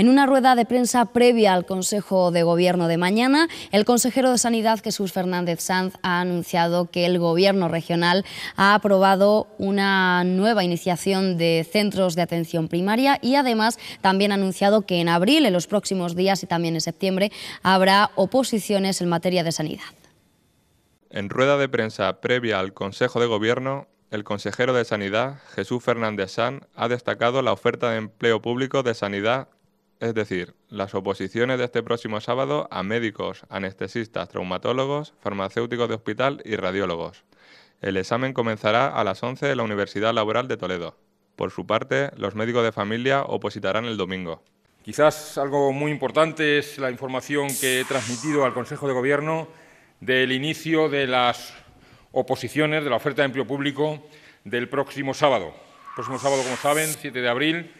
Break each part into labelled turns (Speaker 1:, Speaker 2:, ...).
Speaker 1: En una rueda de prensa previa al Consejo de Gobierno de mañana, el consejero de Sanidad, Jesús Fernández Sanz, ha anunciado que el Gobierno regional ha aprobado una nueva iniciación de centros de atención primaria y además también ha anunciado que en abril, en los próximos días y también en septiembre, habrá oposiciones en materia de sanidad. En rueda de prensa previa al Consejo de Gobierno, el consejero de Sanidad, Jesús Fernández San, ha destacado la oferta de empleo público de sanidad es decir, las oposiciones de este próximo sábado a médicos, anestesistas, traumatólogos, farmacéuticos de hospital y radiólogos. El examen comenzará a las 11 en la Universidad Laboral de Toledo. Por su parte, los médicos de familia opositarán el domingo. Quizás algo muy importante es la información que he transmitido al
Speaker 2: Consejo de Gobierno del inicio de las oposiciones de la oferta de empleo público del próximo sábado. próximo sábado, como saben, 7 de abril,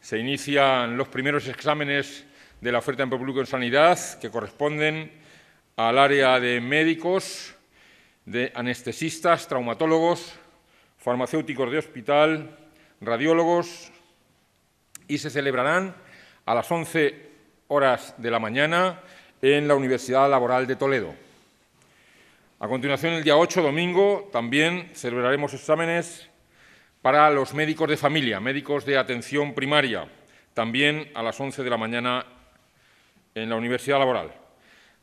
Speaker 2: se inician los primeros exámenes de la oferta en público en sanidad que corresponden al área de médicos, de anestesistas, traumatólogos, farmacéuticos de hospital, radiólogos y se celebrarán a las 11 horas de la mañana en la Universidad Laboral de Toledo. A continuación, el día 8, domingo, también celebraremos exámenes para los médicos de familia, médicos de atención primaria, también a las 11 de la mañana en la Universidad Laboral.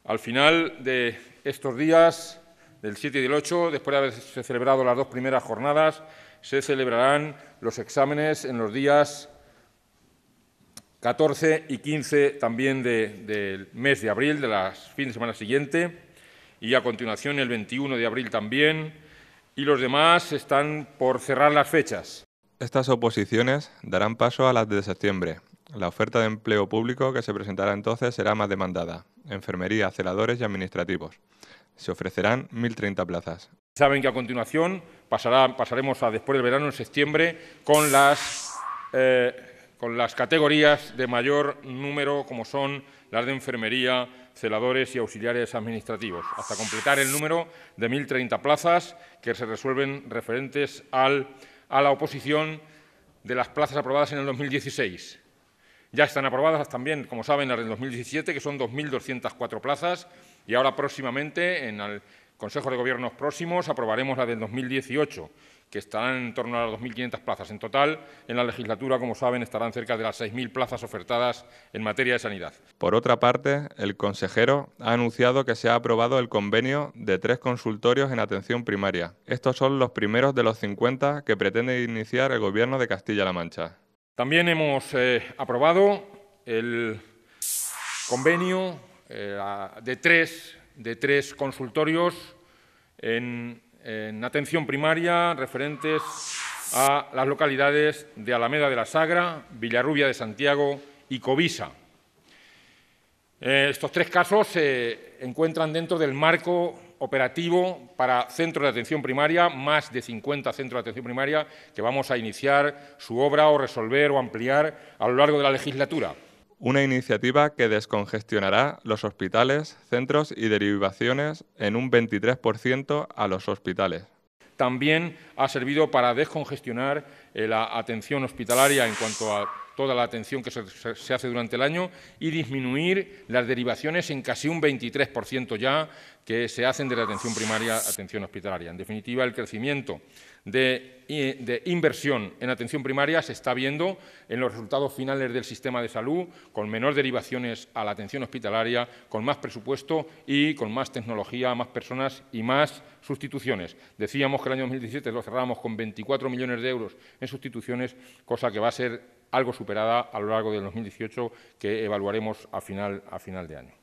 Speaker 2: Al final de estos días, del 7 y del 8, después de haberse celebrado las dos primeras jornadas, se celebrarán los exámenes en los días 14 y 15 también del mes de abril, de la fin de semana siguiente, y a continuación el 21 de abril también, y los demás están por cerrar las fechas.
Speaker 1: Estas oposiciones darán paso a las de septiembre. La oferta de empleo público que se presentará entonces será más demandada. Enfermería, celadores y administrativos. Se ofrecerán 1.030 plazas. Saben que a continuación
Speaker 2: pasaremos a después del verano en septiembre con las eh, con las categorías de mayor número como son las de enfermería, celadores y auxiliares administrativos, hasta completar el número de 1.030 plazas que se resuelven referentes al, a la oposición de las plazas aprobadas en el 2016. Ya están aprobadas también, como saben, las del 2017, que son 2.204 plazas, y ahora próximamente, en el, Consejo de Gobiernos próximos aprobaremos la del 2018, que estarán en torno a las 2.500 plazas. En total, en la legislatura, como saben, estarán cerca de las 6.000 plazas ofertadas en materia de sanidad.
Speaker 1: Por otra parte, el consejero ha anunciado que se ha aprobado el convenio de tres consultorios en atención primaria. Estos son los primeros de los 50 que pretende iniciar el Gobierno de Castilla-La Mancha. También hemos eh,
Speaker 2: aprobado el convenio eh, de tres de tres consultorios en, atención primaria referentes a las localidades de Alameda de la Sagra, Villarrubia de Santiago y Covisa. Eh, estos tres casos se encuentran dentro del marco operativo para centros de atención primaria, más de 50 centros de atención primaria que vamos a iniciar su obra o resolver o ampliar a lo largo de
Speaker 1: la legislatura una iniciativa que descongestionará los hospitales, centros y derivaciones en un 23% a los hospitales. También
Speaker 2: ha servido para descongestionar eh, la atención hospitalaria en cuanto a toda la atención que se, hace durante el año y disminuir las derivaciones en casi un 23% ya que se hacen de la atención primaria a atención hospitalaria. En definitiva, el crecimiento de, inversión en atención primaria se está viendo en los resultados finales del sistema de salud, con menor derivaciones a la atención hospitalaria, con más presupuesto y con más tecnología, más personas y más sustituciones. Decíamos que el año 2017 lo cerramos con 24 millones de euros en sustituciones, cosa que va a ser algo superada a lo largo del 2018 que evaluaremos a final, a final de año.